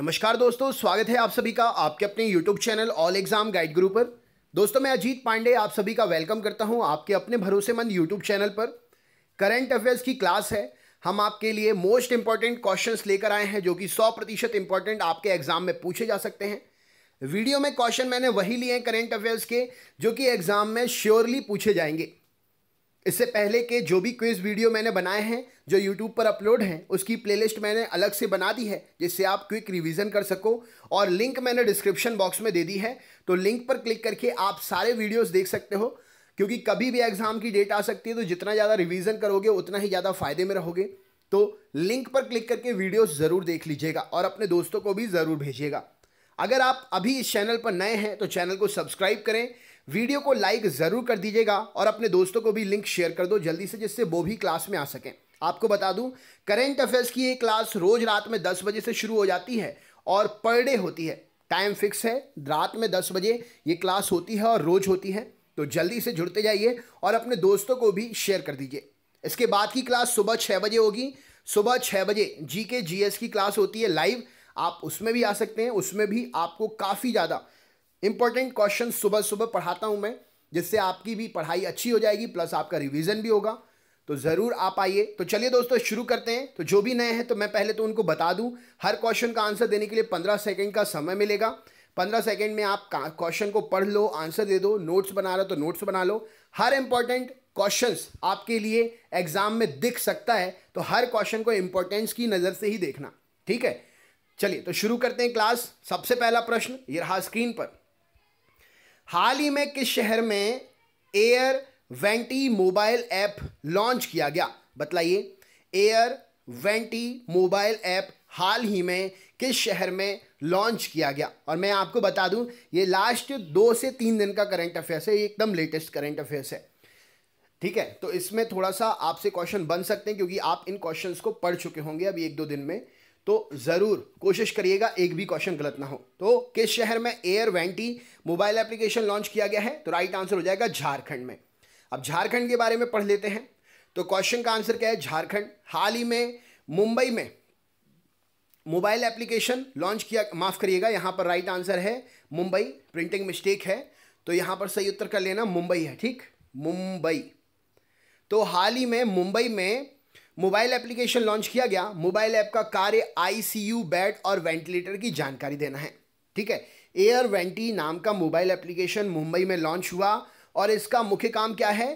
नमस्कार दोस्तों स्वागत है आप सभी का आपके अपने YouTube channel all exam guide guru पर दोस्तों मैं अजीत पांडे आप सभी का वेलकम करता हूं आपके अपने भरोसेमंद यूट्यूब चैनल पर करंट अफेयर्स की क्लास है हम आपके लिए मोस्ट इंपॉर्टेंट क्वेश्चंस लेकर आए हैं जो कि 100 प्रतिशत इंपॉर्टेंट आपके एग्जाम में पूछे जा सकते हैं वीडियो में क्वेश्चन मैंने वही लिए हैं करेंट अफेयर्स के जो कि एग्जाम में श्योरली पूछे जाएंगे इससे पहले के जो भी क्विज़ वीडियो मैंने बनाए हैं जो यूट्यूब पर अपलोड हैं उसकी प्लेलिस्ट मैंने अलग से बना दी है जिससे आप क्विक रिवीजन कर सको और लिंक मैंने डिस्क्रिप्शन बॉक्स में दे दी है तो लिंक पर क्लिक करके आप सारे वीडियोस देख सकते हो क्योंकि कभी भी एग्ज़ाम की डेट आ सकती है तो जितना ज़्यादा रिविज़न करोगे उतना ही ज़्यादा फ़ायदे में रहोगे तो लिंक पर क्लिक करके वीडियोज़ ज़रूर देख लीजिएगा और अपने दोस्तों को भी ज़रूर भेजिएगा अगर आप अभी इस चैनल पर नए हैं तो चैनल को सब्सक्राइब करें वीडियो को लाइक ज़रूर कर दीजिएगा और अपने दोस्तों को भी लिंक शेयर कर दो जल्दी से जिससे वो भी क्लास में आ सकें आपको बता दूं करेंट अफेयर्स की ये क्लास रोज रात में 10 बजे से शुरू हो जाती है और पर डे होती है टाइम फिक्स है रात में 10 बजे ये क्लास होती है और रोज होती है तो जल्दी से जुड़ते जाइए और अपने दोस्तों को भी शेयर कर दीजिए इसके बाद की क्लास सुबह छः बजे होगी सुबह छः बजे जी के जी की क्लास होती है लाइव आप उसमें भी आ सकते हैं उसमें भी आपको काफ़ी ज़्यादा इंपॉर्टेंट क्वेश्चन सुबह सुबह पढ़ाता हूँ मैं जिससे आपकी भी पढ़ाई अच्छी हो जाएगी प्लस आपका रिवीजन भी होगा तो ज़रूर आप आइए तो चलिए दोस्तों शुरू करते हैं तो जो भी नए हैं तो मैं पहले तो उनको बता दूं हर क्वेश्चन का आंसर देने के लिए पंद्रह सेकंड का समय मिलेगा पंद्रह सेकंड में आप क्वेश्चन को पढ़ लो आंसर दे दो नोट्स बना रहे तो नोट्स बना लो हर इंपॉर्टेंट क्वेश्चन आपके लिए एग्जाम में दिख सकता है तो हर क्वेश्चन को इंपॉर्टेंस की नज़र से ही देखना ठीक है चलिए तो शुरू करते हैं क्लास सबसे पहला प्रश्न ये रहा स्क्रीन पर हाल ही में किस शहर में एयर वेंटी मोबाइल ऐप लॉन्च किया गया बतलाइए एयर वेंटी मोबाइल ऐप हाल ही में किस शहर में लॉन्च किया गया और मैं आपको बता दूं ये लास्ट दो से तीन दिन का करंट अफेयर्स है ये एकदम लेटेस्ट करंट अफेयर्स है ठीक है तो इसमें थोड़ा सा आपसे क्वेश्चन बन सकते हैं क्योंकि आप इन क्वेश्चंस को पढ़ चुके होंगे अभी एक दो दिन में तो ज़रूर कोशिश करिएगा एक भी क्वेश्चन गलत ना हो तो किस शहर में एयर वेंटी मोबाइल एप्लीकेशन लॉन्च किया गया है तो राइट आंसर हो जाएगा झारखंड में अब झारखंड के बारे में पढ़ लेते हैं तो क्वेश्चन का आंसर क्या है झारखंड हाल ही में मुंबई में मोबाइल एप्लीकेशन लॉन्च किया माफ़ करिएगा यहाँ पर राइट आंसर है मुंबई प्रिंटिंग मिस्टेक है तो यहाँ पर सही उत्तर कर लेना मुंबई है ठीक मुंबई तो हाल ही में मुंबई में मोबाइल एप्लीकेशन लॉन्च किया गया मोबाइल ऐप का कार्य आईसीयू बेड और वेंटिलेटर की जानकारी देना है ठीक है एयर वेंटी नाम का मोबाइल एप्लीकेशन मुंबई में लॉन्च हुआ और इसका मुख्य काम क्या है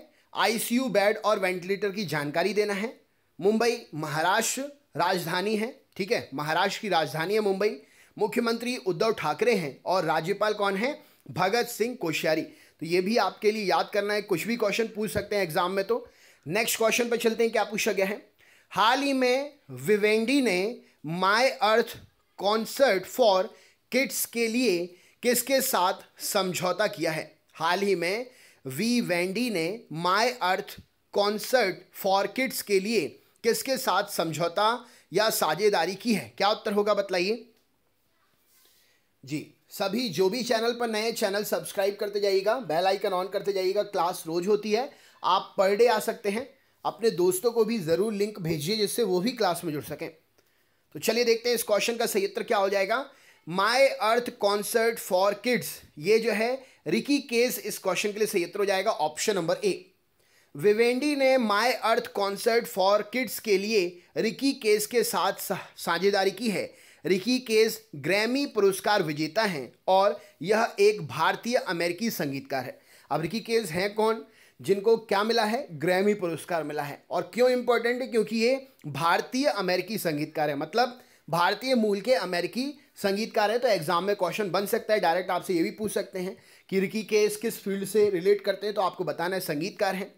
आईसीयू बेड और वेंटिलेटर की जानकारी देना है मुंबई महाराष्ट्र राजधानी है ठीक है महाराष्ट्र की राजधानी है मुंबई मुख्यमंत्री उद्धव ठाकरे हैं और राज्यपाल कौन है भगत सिंह कोश्यारी तो ये भी आपके लिए याद करना है कुछ भी क्वेश्चन पूछ सकते हैं एग्जाम में तो नेक्स्ट क्वेश्चन पर चलते हैं क्या पूछा गया है हाल ही में विवेंडी ने My Earth Concert for Kids के लिए किसके साथ समझौता किया है हाल ही में वी वेंडी ने My Earth Concert for Kids के लिए किसके साथ समझौता या साझेदारी की है क्या उत्तर होगा बतलाइए जी सभी जो भी चैनल पर नए चैनल सब्सक्राइब करते जाइएगा बेल आइकन ऑन करते जाइएगा क्लास रोज होती है आप पर डे आ सकते हैं अपने दोस्तों को भी ज़रूर लिंक भेजिए जिससे वो भी क्लास में जुड़ सकें तो चलिए देखते हैं इस क्वेश्चन का सही उत्तर क्या हो जाएगा My Earth Concert for Kids ये जो है रिकी केस इस क्वेश्चन के लिए सही उत्तर हो जाएगा ऑप्शन नंबर ए विवेंडी ने My Earth Concert for Kids के लिए रिकी केस के साथ साझेदारी की है रिकी केस ग्रैमी पुरस्कार विजेता हैं और यह एक भारतीय अमेरिकी संगीतकार है अब रिकी केस हैं कौन जिनको क्या मिला है ग्रैमी पुरस्कार मिला है और क्यों इंपॉर्टेंट है क्योंकि ये भारतीय अमेरिकी संगीतकार है मतलब भारतीय मूल के अमेरिकी संगीतकार है तो एग्जाम में क्वेश्चन बन सकता है डायरेक्ट आपसे ये भी पूछ सकते हैं कि रिकी केस किस फील्ड से रिलेट करते हैं तो आपको बताना है संगीतकार हैं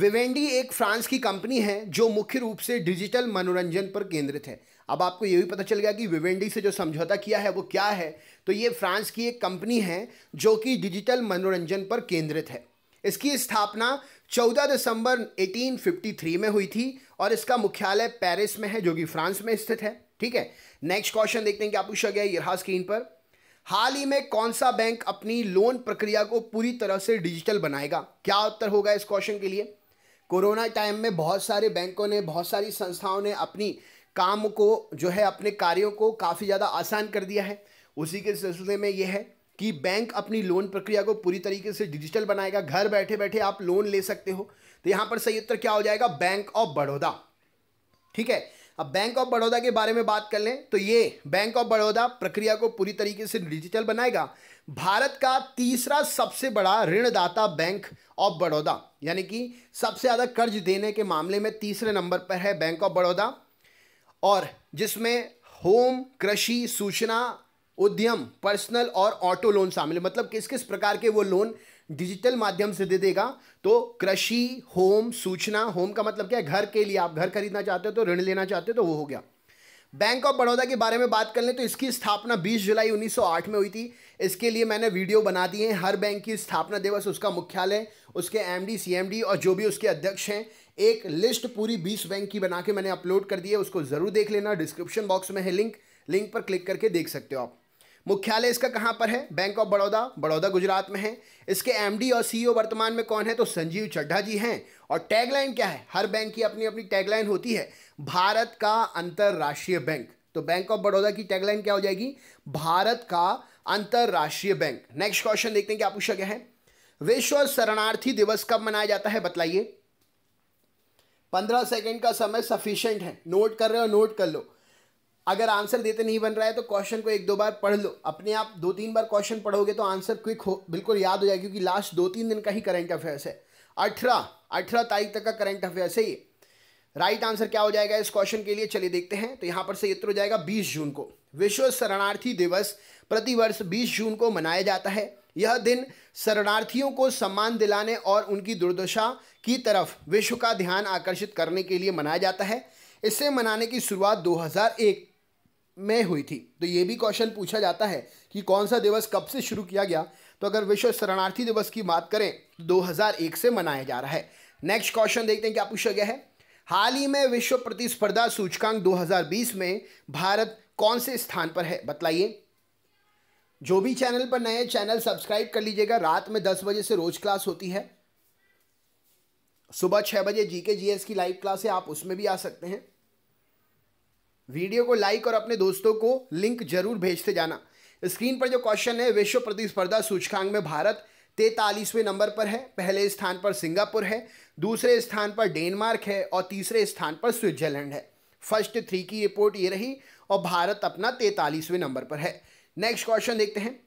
विवेंडी एक फ्रांस की कंपनी है जो मुख्य रूप से डिजिटल मनोरंजन पर केंद्रित है अब आपको ये भी पता चल गया कि विवेंडी से जो समझौता किया है वो क्या है तो ये फ्रांस की एक कंपनी है जो कि डिजिटल मनोरंजन पर केंद्रित है इसकी स्थापना 14 दिसंबर 1853 में हुई थी और इसका मुख्यालय पेरिस में है जो कि फ्रांस में स्थित है ठीक है नेक्स्ट क्वेश्चन देखते हैं क्या पूछा गया यहा स्क्रीन पर हाल ही में कौन सा बैंक अपनी लोन प्रक्रिया को पूरी तरह से डिजिटल बनाएगा क्या उत्तर होगा इस क्वेश्चन के लिए कोरोना टाइम में बहुत सारे बैंकों ने बहुत सारी संस्थाओं ने अपनी काम को जो है अपने कार्यों को काफ़ी ज़्यादा आसान कर दिया है उसी के सिलसिले में यह है कि बैंक अपनी लोन प्रक्रिया को पूरी तरीके से डिजिटल बनाएगा घर बैठे बैठे आप लोन ले सकते हो तो यहां पर सही उत्तर क्या हो जाएगा बैंक ऑफ बड़ौदा ठीक है अब बैंक ऑफ बड़ौदा के बारे में बात कर लें तो ये बैंक ऑफ बड़ौदा प्रक्रिया को पूरी तरीके से डिजिटल बनाएगा भारत का तीसरा सबसे बड़ा ऋणदाता बैंक ऑफ बड़ौदा यानी कि सबसे ज़्यादा कर्ज देने के मामले में तीसरे नंबर पर है बैंक ऑफ बड़ौदा और जिसमें होम कृषि सूचना उद्यम पर्सनल और ऑटो लोन शामिल है मतलब किस किस प्रकार के वो लोन डिजिटल माध्यम से दे देगा तो कृषि होम सूचना होम का मतलब क्या है घर के लिए आप घर खरीदना चाहते हो तो ऋण लेना चाहते हो तो वो हो गया बैंक ऑफ बड़ौदा के बारे में बात कर लें तो इसकी स्थापना 20 जुलाई 1908 में हुई थी इसके लिए मैंने वीडियो बना दी है हर बैंक की स्थापना दिवस उसका मुख्यालय उसके एमडी सीएमडी और जो भी उसके अध्यक्ष हैं एक लिस्ट पूरी 20 बैंक की बना के मैंने अपलोड कर दी है उसको ज़रूर देख लेना डिस्क्रिप्शन बॉक्स में है लिंक लिंक पर क्लिक करके देख सकते हो आप मुख्यालय इसका कहाँ पर है बैंक ऑफ बड़ौदा बड़ौदा गुजरात में है इसके एमडी और सीईओ e वर्तमान में कौन है तो संजीव चड्ढा जी हैं और टैगलाइन क्या है हर बैंक की अपनी अपनी टैगलाइन होती है भारत का अंतर्राष्ट्रीय बैंक तो बैंक ऑफ बड़ौदा की टैगलाइन क्या हो जाएगी भारत का अंतर्राष्ट्रीय बैंक नेक्स्ट क्वेश्चन देखते हैं क्या पूछा गया है विश्व शरणार्थी दिवस कब मनाया जाता है बतलाइए पंद्रह सेकेंड का समय सफिशियंट है नोट कर रहे हो नोट कर लो अगर आंसर देते नहीं बन रहा है तो क्वेश्चन को एक दो बार पढ़ लो अपने आप दो तीन बार क्वेश्चन पढ़ोगे तो आंसर क्विक हो बिल्कुल याद हो जाएगा क्योंकि लास्ट दो तीन दिन का ही करंट अफेयर्स है अठारह अठारह तारीख तक का करंट अफेयर्स है ये राइट आंसर क्या हो जाएगा इस क्वेश्चन के लिए चलिए देखते हैं तो यहाँ पर से उत्तर हो जाएगा बीस जून को विश्व शरणार्थी दिवस प्रतिवर्ष बीस जून को मनाया जाता है यह दिन शरणार्थियों को सम्मान दिलाने और उनकी दुर्दशा की तरफ विश्व का ध्यान आकर्षित करने के लिए मनाया जाता है इसे मनाने की शुरुआत 2001 में हुई थी तो ये भी क्वेश्चन पूछा जाता है कि कौन सा दिवस कब से शुरू किया गया तो अगर विश्व शरणार्थी दिवस की बात करें तो 2001 से मनाया जा रहा है नेक्स्ट क्वेश्चन देखते हैं क्या पूछा गया है हाल ही में विश्व प्रतिस्पर्धा सूचकांक 2020 में भारत कौन से स्थान पर है बतलाइए जो भी चैनल पर नए चैनल सब्सक्राइब कर लीजिएगा रात में दस बजे से रोज क्लास होती है सुबह छह बजे जीके जीएस की लाइव क्लास है आप उसमें भी आ सकते हैं वीडियो को लाइक और अपने दोस्तों को लिंक जरूर भेजते जाना स्क्रीन पर जो क्वेश्चन है विश्व प्रतिस्पर्धा सूचकांक में भारत तैतालीसवें नंबर पर है पहले स्थान पर सिंगापुर है दूसरे स्थान पर डेनमार्क है और तीसरे स्थान पर स्विट्जरलैंड है फर्स्ट थ्री की रिपोर्ट ये रही और भारत अपना तैतालीसवें नंबर पर है नेक्स्ट क्वेश्चन देखते हैं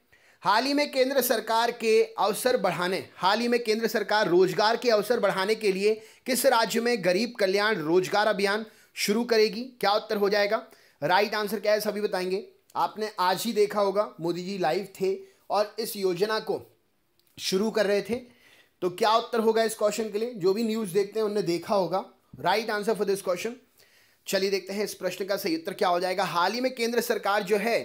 हाल ही में केंद्र सरकार के अवसर बढ़ाने हाल ही में केंद्र सरकार रोजगार के अवसर बढ़ाने के लिए किस राज्य में गरीब कल्याण रोजगार अभियान शुरू करेगी क्या उत्तर हो जाएगा राइट आंसर क्या है सभी बताएंगे आपने आज ही देखा होगा मोदी जी लाइव थे और इस योजना को शुरू कर रहे थे तो क्या उत्तर होगा इस क्वेश्चन के लिए जो भी न्यूज़ देखते हैं उनने देखा होगा right answer for this question चलिए देखते हैं इस प्रश्न का सही उत्तर क्या हो जाएगा हाल ही में केंद्र सरकार जो है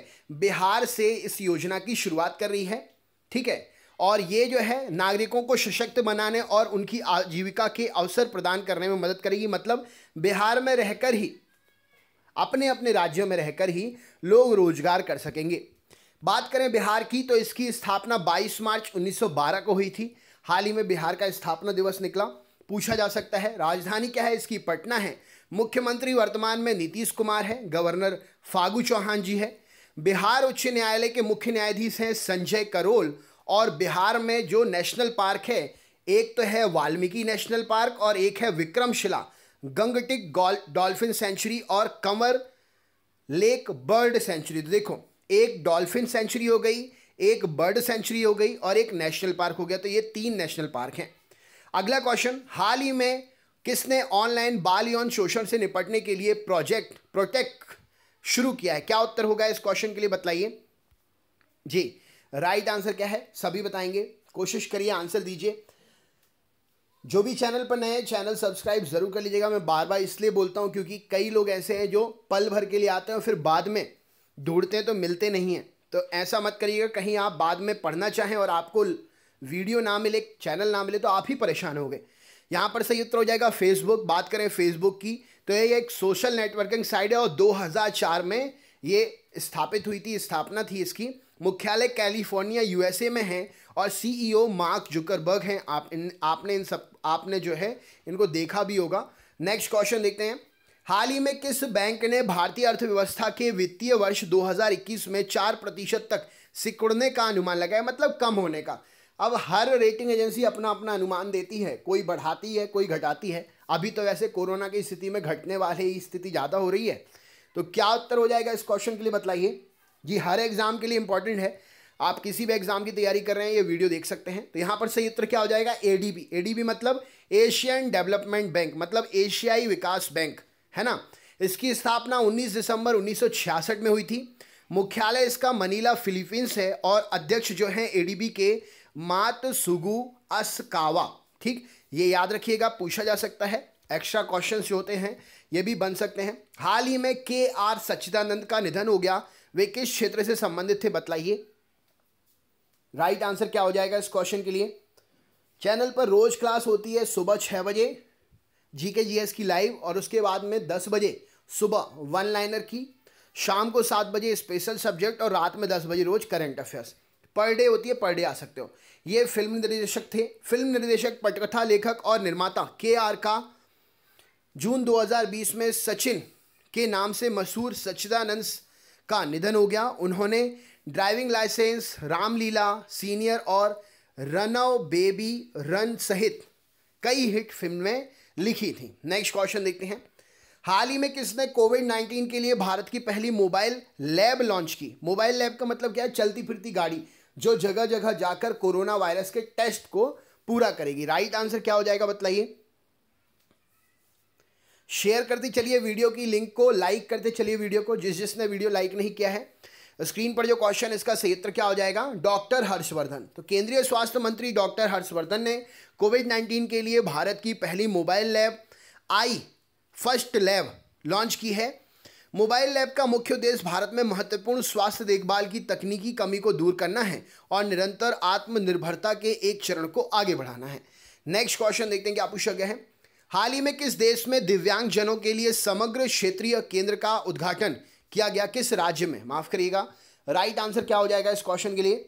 बिहार से इस योजना की शुरुआत कर रही है ठीक है और ये जो है नागरिकों को सशक्त बनाने और उनकी आजीविका के अवसर प्रदान करने में मदद करेगी मतलब बिहार में रहकर ही अपने अपने राज्यों में रहकर ही लोग रोजगार कर सकेंगे बात करें बिहार की तो इसकी स्थापना 22 मार्च 1912 को हुई थी हाल ही में बिहार का स्थापना दिवस निकला पूछा जा सकता है राजधानी क्या है इसकी पटना है मुख्यमंत्री वर्तमान में नीतीश कुमार है गवर्नर फागू चौहान जी है बिहार उच्च न्यायालय के मुख्य न्यायाधीश हैं संजय करोल और बिहार में जो नेशनल पार्क है एक तो है वाल्मीकि नेशनल पार्क और एक है विक्रमशिला गंगटिक डॉल्फिन सेंचुरी और कंवर लेक बर्ड सेंचुरी तो देखो एक डॉल्फिन सेंचुरी हो गई एक बर्ड सेंचुरी हो गई और एक नेशनल पार्क हो गया तो ये तीन नेशनल पार्क हैं अगला क्वेश्चन हाल ही में किसने ऑनलाइन बाल यौन शोषण से निपटने के लिए प्रोजेक्ट प्रोटेक्ट शुरू किया है क्या उत्तर होगा इस क्वेश्चन के लिए बताइए जी राइट right आंसर क्या है सभी बताएंगे कोशिश करिए आंसर दीजिए जो भी चैनल पर नए हैं चैनल सब्सक्राइब ज़रूर कर लीजिएगा मैं बार बार इसलिए बोलता हूँ क्योंकि कई लोग ऐसे हैं जो पल भर के लिए आते हैं और फिर बाद में ढूंढते हैं तो मिलते नहीं हैं तो ऐसा मत करिएगा कहीं आप बाद में पढ़ना चाहें और आपको वीडियो ना मिले चैनल ना मिले तो आप ही परेशान हो गए यहाँ पर सही उत्तर हो जाएगा फेसबुक बात करें फेसबुक की तो ये एक सोशल नेटवर्किंग साइट है और 2004 में ये स्थापित हुई थी स्थापना थी इसकी मुख्यालय कैलिफोर्निया यूएसए में है और सीईओ e मार्क जुकरबर्ग हैं आप इन आपने इन सब आपने जो है इनको देखा भी होगा नेक्स्ट क्वेश्चन देखते हैं हाल ही में किस बैंक ने भारतीय अर्थव्यवस्था के वित्तीय वर्ष 2021 में चार प्रतिशत तक सिकुड़ने का अनुमान लगाया मतलब कम होने का अब हर रेटिंग एजेंसी अपना अपना अनुमान देती है कोई बढ़ाती है कोई घटाती है अभी तो वैसे कोरोना की स्थिति में घटने वाली स्थिति ज़्यादा हो रही है तो क्या उत्तर हो जाएगा इस क्वेश्चन के लिए बताइए जी हर एग्ज़ाम के लिए इंपॉर्टेंट है आप किसी भी एग्ज़ाम की तैयारी कर रहे हैं ये वीडियो देख सकते हैं तो यहां पर सही उत्तर क्या हो जाएगा एडीबी एडीबी मतलब एशियन डेवलपमेंट बैंक मतलब एशियाई विकास बैंक है ना इसकी स्थापना 19 दिसंबर 1966 में हुई थी मुख्यालय इसका मनीला फिलीपींस है और अध्यक्ष जो है एडीबी के मात सुगु असकावा ठीक ये याद रखिएगा पूछा जा सकता है एक्स्ट्रा क्वेश्चन जो होते हैं ये भी बन सकते हैं हाल ही में के आर सच्चिदानंद का निधन हो गया वे किस क्षेत्र से संबंधित थे बतलाइए राइट आंसर क्या हो जाएगा इस क्वेश्चन के लिए चैनल पर रोज क्लास होती है सुबह छः बजे जी के जी एस की लाइव और उसके बाद में दस बजे सुबह वन लाइनर की शाम को सात बजे स्पेशल सब्जेक्ट और रात में दस बजे रोज करंट अफेयर्स पर डे होती है पर डे आ सकते हो ये फिल्म निर्देशक थे फिल्म निर्देशक पटकथा लेखक और निर्माता के आर का जून 2020 में सचिन के नाम से मशहूर सच्चिदानंद का निधन हो गया उन्होंने ड्राइविंग लाइसेंस रामलीला सीनियर और रनव बेबी रन सहित कई हिट फिल्में लिखी थी नेक्स्ट क्वेश्चन देखते हैं हाल ही में किसने कोविड नाइन्टीन के लिए भारत की पहली मोबाइल लैब लॉन्च की मोबाइल लैब का मतलब क्या है चलती फिरती गाड़ी जो जगह जगह जाकर कोरोना वायरस के टेस्ट को पूरा करेगी राइट आंसर क्या हो जाएगा बताइए शेयर करते चलिए वीडियो की लिंक को लाइक करते चलिए वीडियो को जिस जिसने वीडियो लाइक नहीं किया है स्क्रीन पर जो क्वेश्चन इसका क्षेत्र क्या हो जाएगा डॉक्टर हर्षवर्धन तो केंद्रीय स्वास्थ्य मंत्री डॉक्टर हर्षवर्धन ने कोविड नाइन्टीन के लिए भारत की पहली mobile lab I first lab launch की है मोबाइल लैब का मुख्य उद्देश्य भारत में महत्वपूर्ण स्वास्थ्य देखभाल की तकनीकी कमी को दूर करना है और निरंतर आत्मनिर्भरता के एक चरण को आगे बढ़ाना है नेक्स्ट क्वेश्चन देखते हैं क्या पूछा गया है हाल ही में किस देश में दिव्यांग जनों के लिए समग्र क्षेत्रीय केंद्र का उद्घाटन किया गया किस राज्य में माफ करिएगा राइट आंसर क्या हो जाएगा इस क्वेश्चन के लिए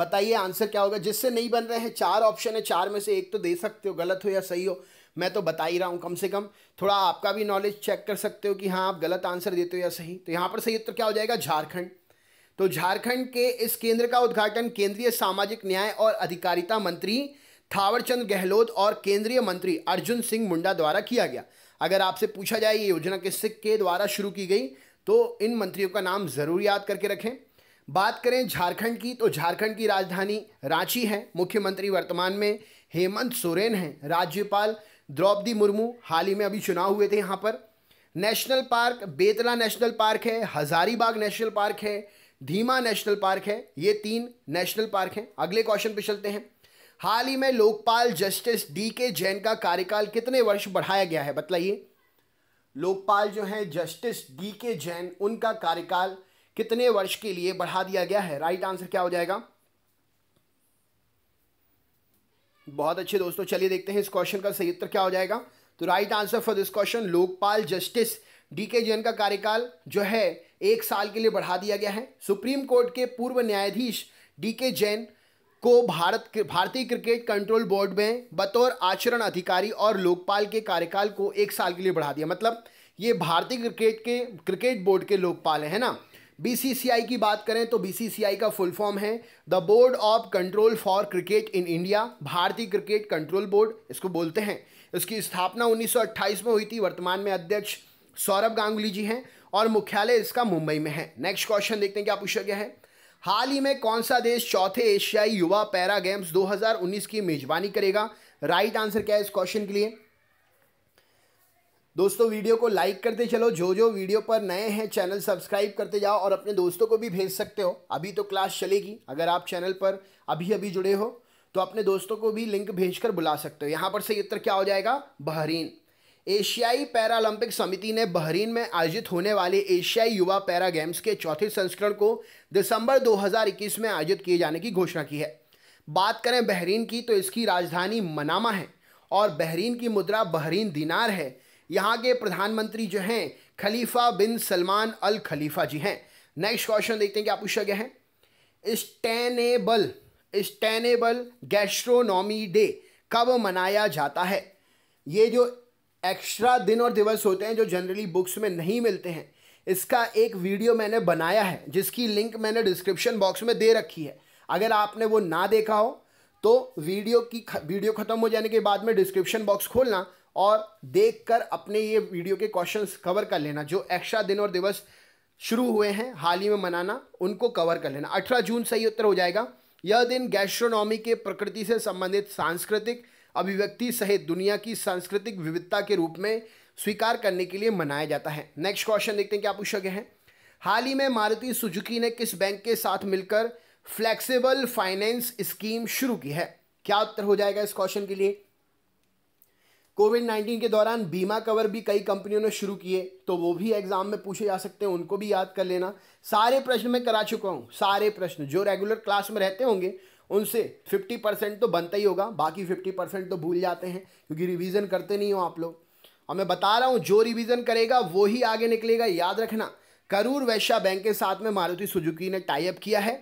बताइए आंसर क्या होगा जिससे नहीं बन रहे हैं चार ऑप्शन है चार में से एक तो दे सकते हो गलत हो या सही हो मैं तो बता ही रहा हूं कम से कम थोड़ा आपका भी नॉलेज चेक कर सकते हो कि हाँ आप गलत आंसर देते हो या सही तो यहां पर सही उत्तर क्या हो जाएगा झारखंड तो झारखंड के इस केंद्र का उद्घाटन केंद्रीय सामाजिक न्याय और अधिकारिता मंत्री थावरचंद गहलोत और केंद्रीय मंत्री अर्जुन सिंह मुंडा द्वारा किया गया अगर आपसे पूछा जाए ये योजना किस के द्वारा शुरू की गई तो इन मंत्रियों का नाम ज़रूर याद करके रखें बात करें झारखंड की तो झारखंड की राजधानी रांची है मुख्यमंत्री वर्तमान में हेमंत सोरेन हैं राज्यपाल द्रौपदी मुर्मू हाल ही में अभी चुनाव हुए थे यहाँ पर national park Betla national park है हजारीबाग नेशनल पार्क है धीमा नेशनल पार्क है ये तीन नेशनल पार्क हैं अगले क्वेश्चन पे चलते हैं हाल ही में Lokpal justice D K Jain का कार्यकाल कितने वर्ष बढ़ाया गया है बतलाइए लोकपाल जो है जस्टिस डी के जैन उनका कार्यकाल कितने वर्ष के लिए बढ़ा दिया गया है राइट आंसर क्या हो जाएगा बहुत अच्छे दोस्तों चलिए देखते हैं इस क्वेश्चन का सही उत्तर क्या हो जाएगा तो right answer for this question Lokpal justice D K Jain का कार्यकाल जो है एक साल के लिए बढ़ा दिया गया है सुप्रीम कोर्ट के पूर्व न्यायाधीश डी के जैन को भारत भारतीय क्रिकेट कंट्रोल बोर्ड में बतौर आचरण अधिकारी और लोकपाल के कार्यकाल को एक साल के लिए बढ़ा दिया मतलब ये भारतीय क्रिकेट के क्रिकेट बोर्ड के लोकपाल हैं ना बीसीसीआई की बात करें तो बीसीसीआई का फुल फॉर्म है the board of control for cricket in India भारतीय क्रिकेट कंट्रोल बोर्ड इसको बोलते हैं इसकी स्थापना 1928 में हुई थी वर्तमान में अध्यक्ष सौरभ गांगुली जी हैं और मुख्यालय इसका मुंबई में है नेक्स्ट क्वेश्चन देखते हैं क्या पूछा गया है हाल ही में कौन सा देश चौथे एशियाई युवा पैरा गेम्स 2019 की मेजबानी करेगा राइट आंसर क्या है इस क्वेश्चन के लिए दोस्तों वीडियो को लाइक करते चलो जो जो वीडियो पर नए हैं चैनल सब्सक्राइब करते जाओ और अपने दोस्तों को भी भेज सकते हो अभी तो क्लास चलेगी अगर आप चैनल पर अभी अभी जुड़े हो तो अपने दोस्तों को भी लिंक भेजकर बुला सकते हो यहाँ पर सही उत्तर क्या हो जाएगा बहरीन एशियाई पैरालंपिक समिति ने बहरीन में आयोजित होने वाले एशियाई युवा पैरा गेम्स के चौथे संस्करण को दिसंबर 2021 में आयोजित किए जाने की घोषणा की है बात करें बहरीन की तो इसकी राजधानी मनामा है और बहरीन की मुद्रा बहरीन दिनार है यहाँ के प्रधानमंत्री जो हैं खलीफा बिन सलमान अल खलीफा जी हैं नेक्स्ट क्वेश्चन देखते हैं क्या पूछा गया है स्टेनेबल स्टेनेबल गैस्ट्रोनॉमी डे कब मनाया जाता है ये जो एक्स्ट्रा दिन और दिवस होते हैं जो जनरली बुक्स में नहीं मिलते हैं इसका एक वीडियो मैंने बनाया है जिसकी लिंक मैंने डिस्क्रिप्शन बॉक्स में दे रखी है अगर आपने वो ना देखा हो तो वीडियो की वीडियो ख़त्म हो जाने के बाद में डिस्क्रिप्शन बॉक्स खोलना और देखकर अपने ये वीडियो के क्वेश्चंस कवर कर लेना जो एक्स्ट्रा दिन और दिवस शुरू हुए हैं हाल ही में मनाना उनको कवर कर लेना अठारह जून सही उत्तर हो जाएगा यह दिन गैस्ट्रोनॉमी के प्रकृति से संबंधित सांस्कृतिक अभिव्यक्ति सहित दुनिया की सांस्कृतिक विविधता के रूप में स्वीकार करने के लिए मनाया जाता है नेक्स्ट क्वेश्चन देखते हैं क्या पूछा गया है हाल ही में मारुति सुजुकी ने किस बैंक के साथ मिलकर फ्लेक्सिबल फाइनेंस स्कीम शुरू की है क्या उत्तर हो जाएगा इस क्वेश्चन के लिए कोविड नाइन्टीन के दौरान बीमा कवर भी कई कंपनियों ने शुरू किए तो वो भी एग्जाम में पूछे जा सकते हैं उनको भी याद कर लेना सारे प्रश्न मैं करा चुका हूँ सारे प्रश्न जो रेगुलर क्लास में रहते होंगे उनसे 50 परसेंट तो बनता ही होगा बाकी 50 परसेंट तो भूल जाते हैं क्योंकि रिवीजन करते नहीं हो आप लोग और मैं बता रहा हूँ जो रिवीजन करेगा वो ही आगे निकलेगा याद रखना करूर वैश्या बैंक के साथ में मारुति सुजुकी ने टाइप किया है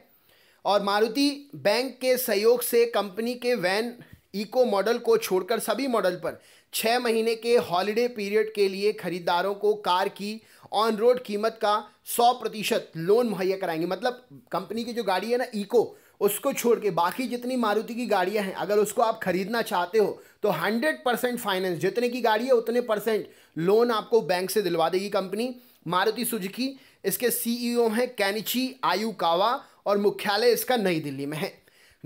और मारुति बैंक के सहयोग से कंपनी के वैन इको मॉडल को छोड़कर सभी मॉडल पर छः महीने के हॉलिडे पीरियड के लिए खरीदारों को कार की ऑन रोड कीमत का सौ प्रतिशत लोन मुहैया कराएंगे मतलब कंपनी की जो गाड़ी है ना इको उसको छोड़ के बाकी जितनी मारुति की गाड़ियां हैं अगर उसको आप खरीदना चाहते हो तो 100 परसेंट फाइनेंस जितने की गाड़ी है उतने परसेंट लोन आपको बैंक से दिलवा देगी कंपनी मारुति सुजुकी इसके सीईओ e हैं कैनिची आयु कावा और मुख्यालय इसका नई दिल्ली में है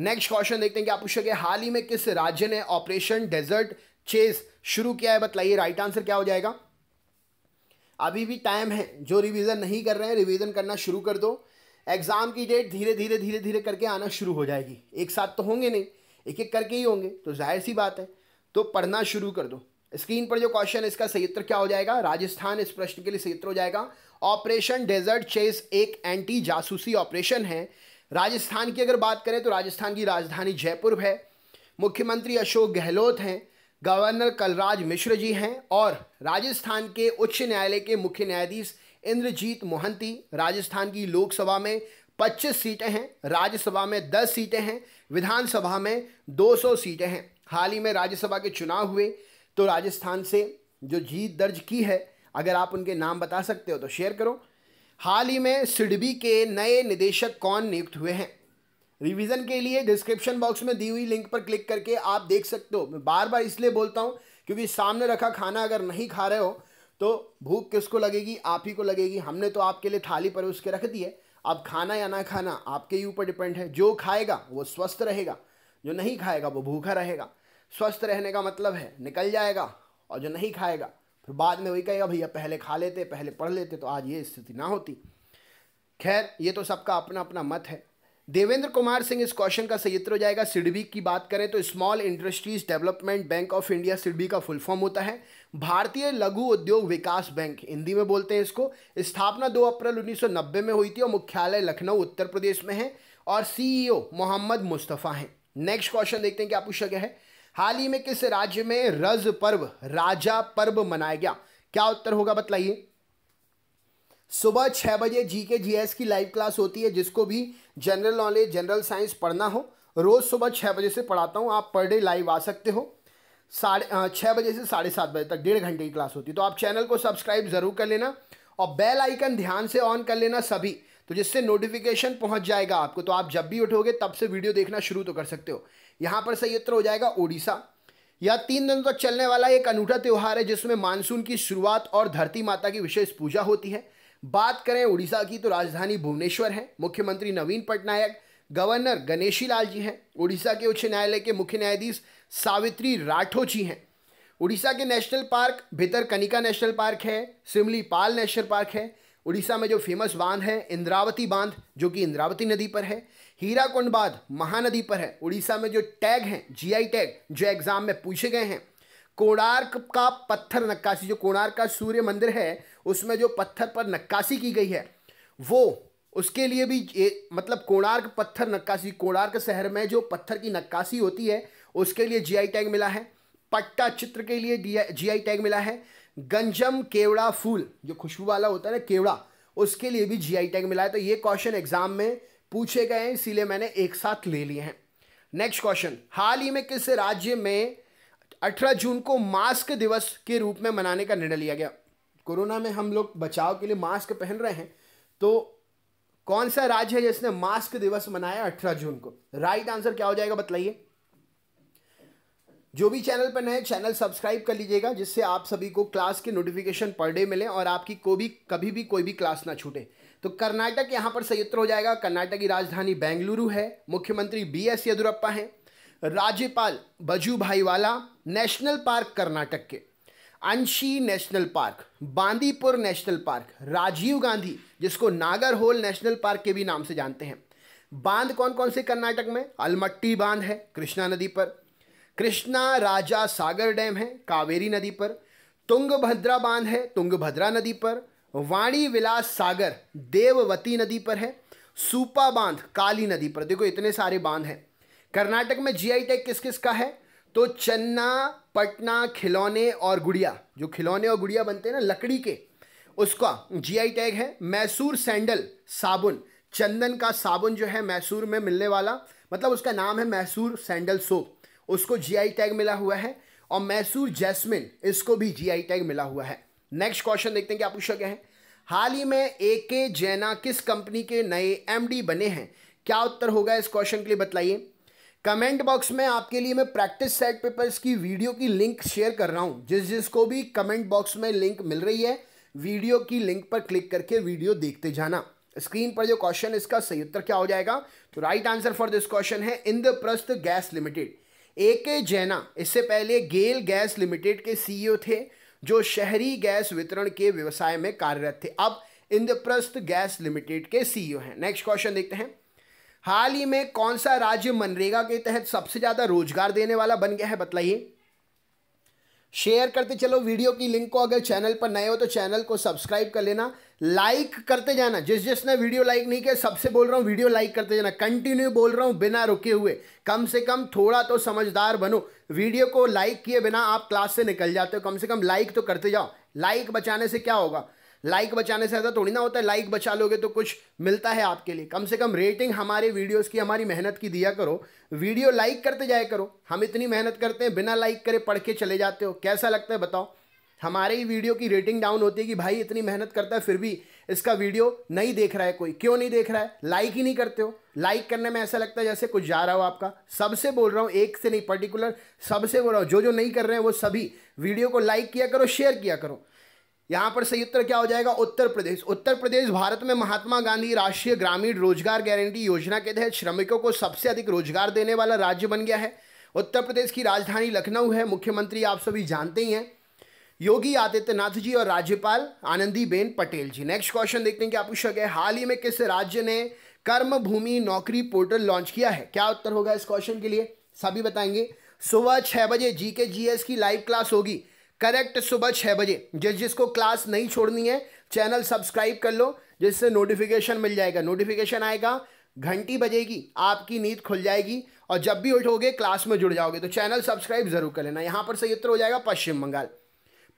नेक्स्ट क्वेश्चन देखते हैं आप पूछ सके हाल ही में किस राज्य ने ऑपरेशन डेजर्ट चेस शुरू किया है बताइए राइट आंसर क्या हो जाएगा अभी भी टाइम है जो रिवीजन नहीं कर रहे हैं रिवीजन करना शुरू कर दो एग्ज़ाम की डेट धीरे धीरे धीरे धीरे करके आना शुरू हो जाएगी एक साथ तो होंगे नहीं एक एक करके ही होंगे तो जाहिर सी बात है तो पढ़ना शुरू कर दो स्क्रीन पर जो क्वेश्चन है इसका सही उत्तर क्या हो जाएगा राजस्थान इस प्रश्न के लिए सही उत्तर हो जाएगा ऑपरेशन डेजर्ट चेस एक एंटी जासूसी ऑपरेशन है राजस्थान की अगर बात करें तो राजस्थान की राजधानी जयपुर है मुख्यमंत्री अशोक गहलोत हैं गवर्नर कलराज मिश्र जी हैं और राजस्थान के उच्च न्यायालय के मुख्य न्यायाधीश इंद्रजीत मोहंती राजस्थान की लोकसभा में 25 सीटें हैं राज्यसभा में 10 सीटें हैं विधानसभा में 200 सीटें हैं हाल ही में राज्यसभा के चुनाव हुए तो राजस्थान से जो जीत दर्ज की है अगर आप उनके नाम बता सकते हो तो शेयर करो हाल ही में सिडबी के नए निदेशक कौन नियुक्त हुए हैं रिवीजन के लिए डिस्क्रिप्शन बॉक्स में दी हुई लिंक पर क्लिक करके आप देख सकते हो मैं बार बार इसलिए बोलता हूँ क्योंकि सामने रखा खाना अगर नहीं खा रहे हो तो भूख किसको लगेगी आप ही को लगेगी हमने तो आपके लिए थाली परोस के रख दी है अब खाना या ना खाना आपके ही ऊपर डिपेंड है जो खाएगा वो स्वस्थ रहेगा जो नहीं खाएगा वो भूखा रहेगा स्वस्थ रहने का मतलब है निकल जाएगा और जो नहीं खाएगा फिर बाद में वही कहेगा भैया पहले खा लेते पहले पढ़ लेते तो आज ये स्थिति ना होती खैर ये तो सबका अपना अपना मत है देवेंद्र कुमार सिंह इस क्वेश्चन का सही उत्तर हो जाएगा सिडबी की बात करें तो small industries development bank of India SIDBI का फुल फॉर्म होता है भारतीय लघु उद्योग विकास बैंक हिंदी में बोलते हैं इसको स्थापना 2 अप्रैल 1990 में हुई थी और मुख्यालय लखनऊ उत्तर प्रदेश में है और सीईओ e मोहम्मद मुस्तफ़ा हैं नेक्स्ट क्वेश्चन देखते हैं क्या पूछा गया है हाल ही में किस राज्य में रज पर्व राजा पर्व मनाया गया क्या उत्तर होगा बतलाइए सुबह छह बजे जी के जी एस की लाइव क्लास होती है जिसको भी जनरल नॉलेज जनरल साइंस पढ़ना हो रोज़ सुबह छह बजे से पढ़ाता हूँ आप पर डे लाइव आ सकते हो साढ़े छः बजे से साढ़े सात बजे तक डेढ़ घंटे की क्लास होती है तो आप चैनल को सब्सक्राइब ज़रूर कर लेना और बेल आइकन ध्यान से ऑन कर लेना सभी तो जिससे नोटिफिकेशन पहुंच जाएगा आपको तो आप जब भी उठोगे तब से वीडियो देखना शुरू तो कर सकते हो यहाँ पर सही उत्तर हो जाएगा ओडिशा यह तीन दिनों तक चलने वाला एक अनूठा त्यौहार है जिसमें मानसून की शुरुआत और धरती माता की विशेष पूजा होती है बात करें उड़ीसा की तो राजधानी भुवनेश्वर है मुख्यमंत्री नवीन पटनायक गवर्नर गणेशी लाल जी हैं उड़ीसा के उच्च न्यायालय के मुख्य न्यायाधीश सावित्री राठौर जी हैं उड़ीसा के नेशनल पार्क भीतर कनिका नेशनल पार्क है सिमली पाल नेशनल पार्क है उड़ीसा में जो फेमस बांध है इंद्रावती बांध जो कि इंद्रावती नदी पर है हीराकुंड बांध महानदी पर है उड़ीसा में जो टैग हैं जीआई टैग जो एग्जाम में पूछे गए हैं कोणार्क का पत्थर नक्काशी जो कोणार्क का सूर्य मंदिर है उसमें जो पत्थर पर नक्काशी की गई है वो उसके लिए भी ये मतलब कोणार्क पत्थर नक्काशी कोणार्क शहर में जो पत्थर की नक्काशी होती है उसके लिए जीआई टैग मिला है पट्टा चित्र के लिए जीआई टैग मिला है गंजम केवड़ा फूल जो खुशबू वाला होता है ना केवड़ा उसके लिए भी जीआई टैग मिला है तो ये क्वेश्चन एग्जाम में पूछे गए हैं इसीलिए मैंने एक साथ ले लिए हैं नेक्स्ट क्वेश्चन हाल ही में किस राज्य में अठारह जून को मास्क दिवस के रूप में मनाने का निर्णय लिया गया कोरोना में हम लोग बचाव के लिए मास्क पहन रहे हैं तो कौन सा राज्य है जिसने मास्क दिवस मनाया अठारह जून को राइट आंसर क्या हो जाएगा बताइए जो भी चैनल पर नए चैनल सब्सक्राइब कर लीजिएगा जिससे आप सभी को क्लास के नोटिफिकेशन पर डे मिले और आपकी को भी कभी भी कोई भी क्लास ना छूटे तो कर्नाटक यहां पर सही उत्तर हो जाएगा कर्नाटक की राजधानी बेंगलुरु है मुख्यमंत्री बी एस येदुरप्पा हैं राज्यपाल बजू भाईवाला नेशनल पार्क कर्नाटक के Anshi national park Bandipur national park Rajiv Gandhi जिसको नागर होल नेशनल पार्क के भी नाम से जानते हैं बांध कौन कौन से कर्नाटक में अलमट्टी बांध है कृष्णा नदी पर कृष्णा राजा सागर डैम है कावेरी नदी पर तुंगभद्रा बांध है तुंगभद्रा नदी पर वाणी विलास सागर देववती नदी पर है सूपा बांध काली नदी पर देखो इतने सारे बांध हैं कर्नाटक में जीआई टैग किस किस का है तो चन्ना पटना खिलौने और गुड़िया जो खिलौने और गुड़िया बनते हैं ना लकड़ी के उसका जीआई टैग है मैसूर सैंडल साबुन चंदन का साबुन जो है मैसूर में मिलने वाला मतलब उसका नाम है मैसूर सैंडल सोप उसको जीआई टैग मिला हुआ है और मैसूर जैस्मिन इसको भी जीआई टैग मिला हुआ है नेक्स्ट क्वेश्चन देखते हैं क्या पूछा गया है हाल ही में ए के जैना किस कंपनी के नए एमडी बने हैं क्या उत्तर होगा इस क्वेश्चन के लिए बताइए कमेंट बॉक्स में आपके लिए मैं प्रैक्टिस सेट पेपर्स की वीडियो की लिंक शेयर कर रहा हूँ जिस जिसको भी कमेंट बॉक्स में लिंक मिल रही है वीडियो की लिंक पर क्लिक करके वीडियो देखते जाना स्क्रीन पर जो क्वेश्चन इसका सही उत्तर क्या हो जाएगा तो right answer for this question है Indraprastha gas limited A K Jena इससे पहले गेल गैस लिमिटेड के सीईओ e थे जो शहरी गैस वितरण के व्यवसाय में कार्यरत थे अब इंद्रप्रस्थ गैस लिमिटेड के सीईओ e हैं नेक्स्ट क्वेश्चन देखते हैं हाल ही में कौन सा राज्य मनरेगा के तहत सबसे ज़्यादा रोजगार देने वाला बन गया है बतलाइए शेयर करते चलो वीडियो की लिंक को अगर चैनल पर नए हो तो चैनल को सब्सक्राइब कर लेना लाइक करते जाना जिस जिसने वीडियो लाइक नहीं किया सबसे बोल रहा हूँ वीडियो लाइक करते जाना कंटिन्यू बोल रहा हूँ बिना रुके हुए कम से कम थोड़ा तो समझदार बनो वीडियो को लाइक किए बिना आप क्लास से निकल जाते हो कम से कम लाइक तो करते जाओ लाइक बचाने से क्या होगा लाइक बचाने से ऐसा थोड़ी ना होता है लाइक बचा लोगे तो कुछ मिलता है आपके लिए कम से कम रेटिंग हमारे वीडियोस की हमारी मेहनत की दिया करो वीडियो लाइक करते जाया करो हम इतनी मेहनत करते हैं बिना लाइक करे पढ़ के चले जाते हो कैसा लगता है बताओ हमारे ही वीडियो की रेटिंग डाउन होती है कि भाई इतनी मेहनत करता है फिर भी इसका वीडियो नहीं देख रहा है कोई क्यों नहीं देख रहा है लाइक ही नहीं करते हो लाइक करने में ऐसा लगता है जैसे कुछ जा रहा हो आपका सबसे बोल रहा हूँ एक से नहीं पर्टिकुलर सबसे बोल रहा हूँ जो जो नहीं कर रहे हैं वो सभी वीडियो को लाइक किया करो शेयर किया करो यहाँ पर सही उत्तर क्या हो जाएगा उत्तर प्रदेश उत्तर प्रदेश भारत में महात्मा गांधी राष्ट्रीय ग्रामीण रोजगार गारंटी योजना के तहत श्रमिकों को सबसे अधिक रोजगार देने वाला राज्य बन गया है उत्तर प्रदेश की राजधानी लखनऊ है मुख्यमंत्री आप सभी जानते ही हैं योगी आदित्यनाथ जी और राज्यपाल आनंदीबेन पटेल जी नेक्स्ट क्वेश्चन देखते हैं क्या पूछा गया हाल ही में किस राज्य ने कर्म भूमि नौकरी पोर्टल लॉन्च किया है क्या उत्तर होगा इस क्वेश्चन के लिए सभी बताएंगे सुबह छह बजे जीके जीएस जी एस की लाइव क्लास होगी करेक्ट सुबह छः बजे जिस जिसको क्लास नहीं छोड़नी है चैनल सब्सक्राइब कर लो जिससे नोटिफिकेशन मिल जाएगा नोटिफिकेशन आएगा घंटी बजेगी आपकी नींद खुल जाएगी और जब भी उठोगे क्लास में जुड़ जाओगे तो चैनल सब्सक्राइब जरूर कर लेना यहाँ पर सही उत्तर हो जाएगा पश्चिम बंगाल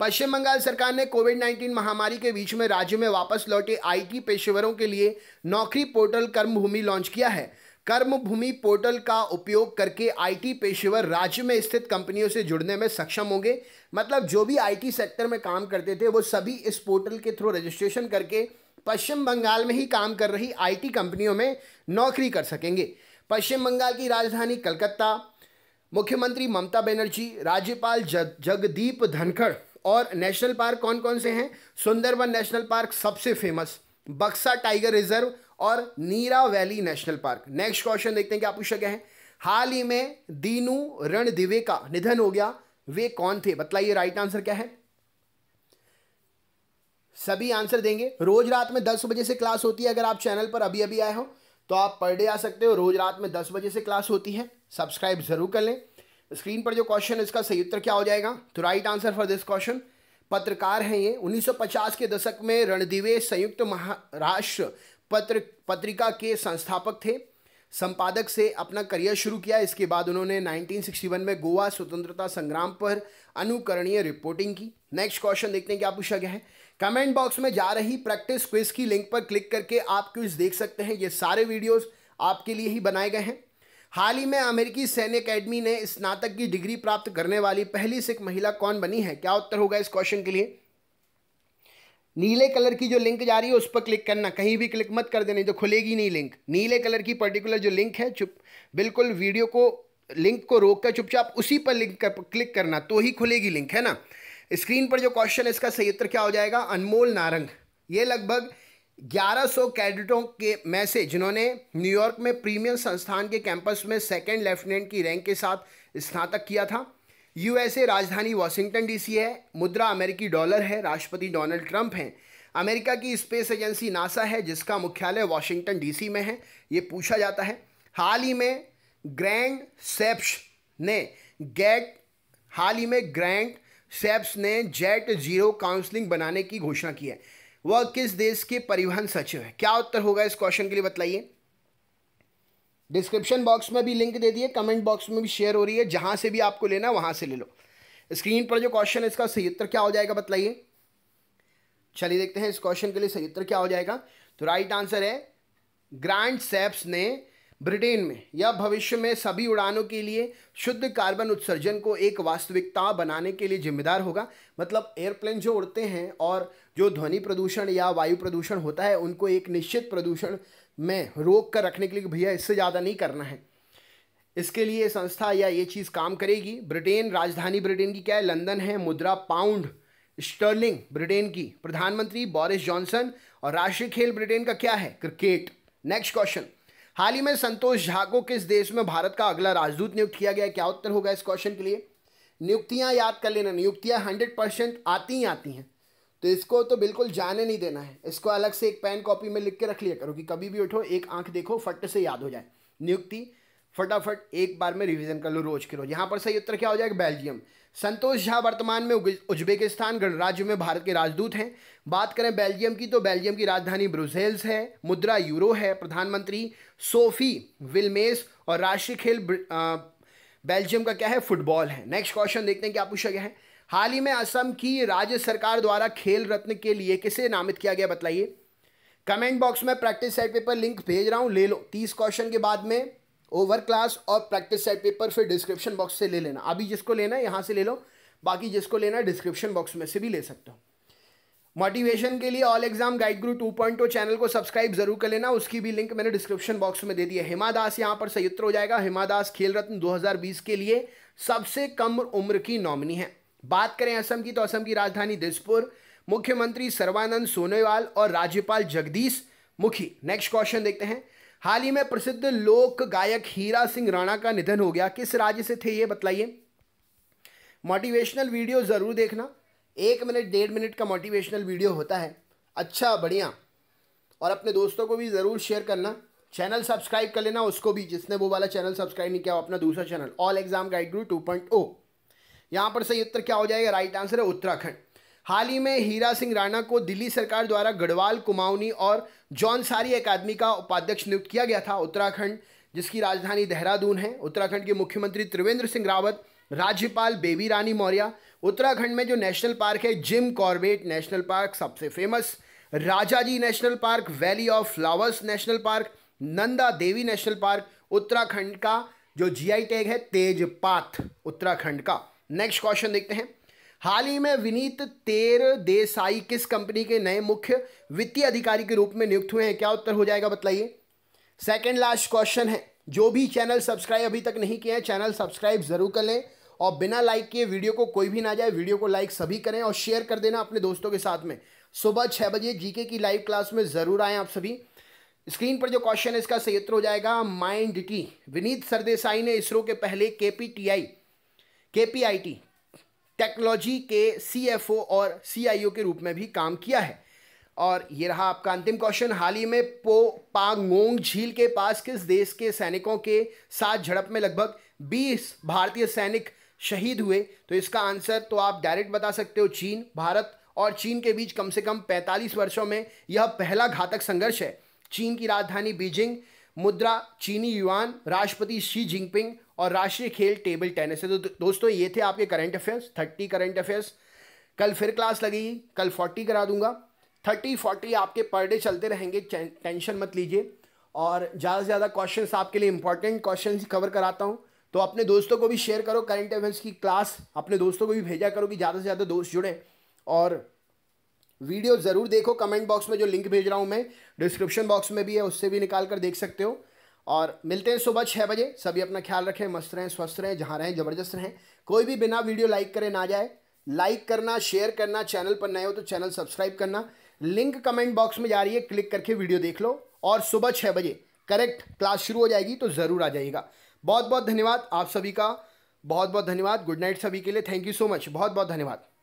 पश्चिम बंगाल सरकार ने कोविड 19 महामारी के बीच में राज्य में वापस लौटे आईटी पेशेवरों के लिए नौकरी पोर्टल कर्मभूमि लॉन्च किया है कर्म भूमि पोर्टल का उपयोग करके आईटी पेशेवर राज्य में स्थित कंपनियों से जुड़ने में सक्षम होंगे मतलब जो भी आईटी सेक्टर में काम करते थे वो सभी इस पोर्टल के थ्रू रजिस्ट्रेशन करके पश्चिम बंगाल में ही काम कर रही आईटी कंपनियों में नौकरी कर सकेंगे पश्चिम बंगाल की राजधानी कलकत्ता मुख्यमंत्री ममता बनर्जी राज्यपाल जगदीप धनखड़ और नेशनल पार्क कौन कौन से हैं सुंदरबन नेशनल पार्क सबसे फेमस बक्सा टाइगर रिजर्व और Neora valley national park next question देखते हैं क्या पूछ सके हैं हाल ही में दीनू रण दिवे का निधन हो गया वे कौन थे बतलाइए राइट आंसर क्या है सभी आंसर देंगे रोज रात में दस बजे से क्लास होती है अगर आप चैनल पर अभी अभी आए हो तो आप पर डे आ सकते हो रोज रात में दस बजे से क्लास होती है सब्सक्राइब जरूर कर लें स्क्रीन पर जो क्वेश्चन इसका सही उत्तर क्या हो जाएगा तो right answer for this question पत्रकार हैं ये 1950 के दशक में रणदिवे संयुक्त महाराष्ट्र पत्र पत्रिका के संस्थापक थे संपादक से अपना करियर शुरू किया इसके बाद उन्होंने 1961 में गोवा स्वतंत्रता संग्राम पर अनुकरणीय रिपोर्टिंग की नेक्स्ट क्वेश्चन देखते हैं क्या पूछा गया है कमेंट बॉक्स में जा रही प्रैक्टिस क्विज की लिंक पर क्लिक करके आप क्विज देख सकते हैं ये सारे वीडियोस आपके लिए ही बनाए गए हैं हाल ही में अमेरिकी सैन्य अकेडमी ने स्नातक की डिग्री प्राप्त करने वाली पहली सिख महिला कौन बनी है क्या उत्तर होगा इस क्वेश्चन के लिए नीले कलर की जो लिंक जा रही है उस पर क्लिक करना कहीं भी क्लिक मत कर देने तो खुलेगी नहीं लिंक नीले कलर की पर्टिकुलर जो लिंक है चुप बिल्कुल वीडियो को लिंक को रोक कर चुपचाप उसी पर लिंक कर, क्लिक करना तो ही खुलेगी लिंक है ना स्क्रीन पर जो क्वेश्चन है इसका सही उत्तर क्या हो जाएगा अनमोल नारंग ये लगभग 1100 कैडेटों के में से जिन्होंने न्यूयॉर्क में प्रीमियम संस्थान के कैंपस में सेकेंड लेफ्टिनेंट की रैंक के साथ स्नातक किया था यूएसए राजधानी वाशिंगटन डीसी है मुद्रा अमेरिकी डॉलर है राष्ट्रपति डोनाल्ड ट्रंप हैं अमेरिका की स्पेस एजेंसी नासा है जिसका मुख्यालय वाशिंगटन डीसी में है ये पूछा जाता है हाल ही में ग्रैंड सेप्स ने गेट हाल ही में ग्रैंड सेप्स ने जेट जीरो काउंसलिंग बनाने की घोषणा की है वह किस देश के परिवहन सचिव है क्या उत्तर होगा इस क्वेश्चन के लिए बताइए डिस्क्रिप्शन बॉक्स में भी लिंक दे दिए कमेंट बॉक्स में भी शेयर हो रही है जहां से भी आपको लेना है से ले लो स्क्रीन पर जो क्वेश्चन है इसका सही उत्तर क्या हो जाएगा बताइए चलिए देखते हैं इस क्वेश्चन के लिए सही उत्तर क्या हो जाएगा तो राइट आंसर है ग्रांड सेप्स ने ब्रिटेन में या भविष्य में सभी उड़ानों के लिए शुद्ध कार्बन उत्सर्जन को एक वास्तविकता बनाने के लिए जिम्मेदार होगा मतलब एयरप्लेन जो उड़ते हैं और जो ध्वनि प्रदूषण या वायु प्रदूषण होता है उनको एक निश्चित प्रदूषण में रोक कर रखने के लिए भैया इससे ज़्यादा नहीं करना है इसके लिए संस्था या ये चीज़ काम करेगी ब्रिटेन राजधानी ब्रिटेन की क्या है लंदन है मुद्रा पाउंड स्टर्लिंग ब्रिटेन की प्रधानमंत्री बोरिस जॉनसन और राष्ट्रीय खेल ब्रिटेन का क्या है क्रिकेट नेक्स्ट क्वेश्चन हाल ही में संतोष झा को किस देश में भारत का अगला राजदूत नियुक्त किया गया क्या उत्तर होगा इस क्वेश्चन के लिए नियुक्तियां याद कर लेना नियुक्तियां हंड्रेड परसेंट आती ही आती हैं तो इसको तो बिल्कुल जाने नहीं देना है इसको अलग से एक पेन कॉपी में लिख के रख लिया करो कि कभी भी उठो एक आंख देखो फट से याद हो जाए नियुक्ति फटाफट एक बार में रिवीजन कर लो रोज के रोज यहाँ पर सही उत्तर क्या हो जाएगा बेल्जियम संतोष झा वर्तमान में उज्बेकिस्तान गणराज्य में भारत के राजदूत हैं बात करें बेल्जियम की तो बेल्जियम की राजधानी ब्रुसेल्स है मुद्रा यूरो है प्रधानमंत्री सोफी विलमेस और राष्ट्रीय खेल बेल्जियम का क्या है फुटबॉल है नेक्स्ट क्वेश्चन देखते हैं क्या पूछा गया है हाल ही में असम की राज्य सरकार द्वारा खेल रत्न के लिए किसे नामित किया गया बताइए कमेंट बॉक्स में प्रैक्टिस सेट पेपर लिंक भेज रहा हूँ ले लो तीस क्वेश्चन के बाद में ओवर क्लास और प्रैक्टिस सेट पेपर फिर डिस्क्रिप्शन बॉक्स से ले लेना अभी जिसको लेना है यहाँ से ले लो बाकी जिसको लेना है डिस्क्रिप्शन बॉक्स में से भी ले सकते हो मोटिवेशन के लिए ऑल एग्जाम गाइड ग्रू टू पॉइंट चैनल को सब्सक्राइब जरूर कर लेना उसकी भी लिंक मैंने डिस्क्रिप्शन बॉक्स में दे दी है हिमा दास यहाँ पर संयुक्त हो जाएगा हिमा दास खेल रत्न 2020 के लिए सबसे कम उम्र की नॉमिनी है बात करें असम की तो असम की राजधानी दिसपुर मुख्यमंत्री सर्वानंद सोनोवाल और राज्यपाल जगदीश मुखी नेक्स्ट क्वेश्चन देखते हैं हाल ही में प्रसिद्ध लोक गायक हीरा सिंह राणा का निधन हो गया किस राज्य से थे ये बतलाइए मोटिवेशनल वीडियो ज़रूर देखना एक मिनट डेढ़ मिनट का मोटिवेशनल वीडियो होता है अच्छा बढ़िया और अपने दोस्तों को भी ज़रूर शेयर करना चैनल सब्सक्राइब कर लेना उसको भी जिसने वो वाला चैनल सब्सक्राइब नहीं किया अपना दूसरा channel all exam guide two two point O यहाँ पर सही उत्तर क्या हो जाएगा राइट आंसर है उत्तराखंड हाल ही में हीरा सिंह राणा को दिल्ली सरकार द्वारा गढ़वाल कुमाऊनी और जौनसारी अकादमी का उपाध्यक्ष नियुक्त किया गया था उत्तराखंड जिसकी राजधानी देहरादून है उत्तराखंड के मुख्यमंत्री त्रिवेंद्र सिंह रावत राज्यपाल बेबी रानी मौर्य उत्तराखंड में जो नेशनल पार्क है जिम कॉर्बेट नेशनल पार्क सबसे famous Rajaji national park valley of flowers national park Nanda Devi national park Uttarakhand का जो जीआई टैग है तेज पाथ उत्तराखंड का नेक्स्ट क्वेश्चन देखते हैं हाल ही में विनीत तेर देसाई किस कंपनी के नए मुख्य वित्तीय अधिकारी के रूप में नियुक्त हुए हैं क्या उत्तर हो जाएगा बताइए सेकंड लास्ट क्वेश्चन है जो भी चैनल सब्सक्राइब अभी तक नहीं किया है चैनल सब्सक्राइब जरूर कर लें और बिना लाइक किए वीडियो को कोई भी ना जाए वीडियो को लाइक सभी करें और शेयर कर देना अपने दोस्तों के साथ में सुबह छः बजे जीके की लाइव क्लास में ज़रूर आएँ आप सभी स्क्रीन पर जो क्वेश्चन है इसका सही उत्तर हो जाएगा माइंड टी विनीत सरदेसाई ने इसरो के पहले के पी टी आई के टेक्नोलॉजी के सीएफओ और सीआईओ के रूप में भी काम किया है और ये रहा आपका अंतिम क्वेश्चन हाल ही में पो पांगोंग झील के पास किस देश के सैनिकों के साथ झड़प में लगभग 20 भारतीय सैनिक शहीद हुए तो इसका आंसर तो आप डायरेक्ट बता सकते हो चीन भारत और चीन के बीच कम से कम 45 वर्षों में यह पहला घातक संघर्ष है चीन की राजधानी बीजिंग मुद्रा चीनी युआन राष्ट्रपति शी जिनपिंग और राष्ट्रीय खेल टेबल टेनिस है तो दोस्तों ये थे आपके current affairs thirty current affairs कल फिर क्लास लगेगी कल फोर्टी करा दूंगा थर्टी फोर्टी आपके पर डे चलते रहेंगे टेंशन मत लीजिए और ज़्यादा से ज़्यादा क्वेश्चंस आपके लिए इंपॉर्टेंट क्वेश्चंस कवर कराता हूँ तो अपने दोस्तों को भी शेयर करो करंट अफेयर्स की क्लास अपने दोस्तों को भी भेजा करो कि ज़्यादा से ज़्यादा दोस्त जुड़े और वीडियो ज़रूर देखो कमेंट बॉक्स में जो लिंक भेज रहा हूँ मैं डिस्क्रिप्शन बॉक्स में भी है उससे भी निकाल कर देख सकते हो और मिलते हैं सुबह छः बजे सभी अपना ख्याल रखें मस्त रहें स्वस्थ रहें जहाँ रहें ज़बरदस्त रहें कोई भी बिना वीडियो लाइक करें ना जाए लाइक करना शेयर करना चैनल पर नए हो तो चैनल सब्सक्राइब करना लिंक कमेंट बॉक्स में जा रही है क्लिक करके वीडियो देख लो और सुबह छः बजे करेक्ट क्लास शुरू हो जाएगी तो ज़रूर आ जाइएगा बहुत बहुत धन्यवाद आप सभी का बहुत बहुत धन्यवाद गुड नाइट सभी के लिए थैंक यू सो मच बहुत बहुत धन्यवाद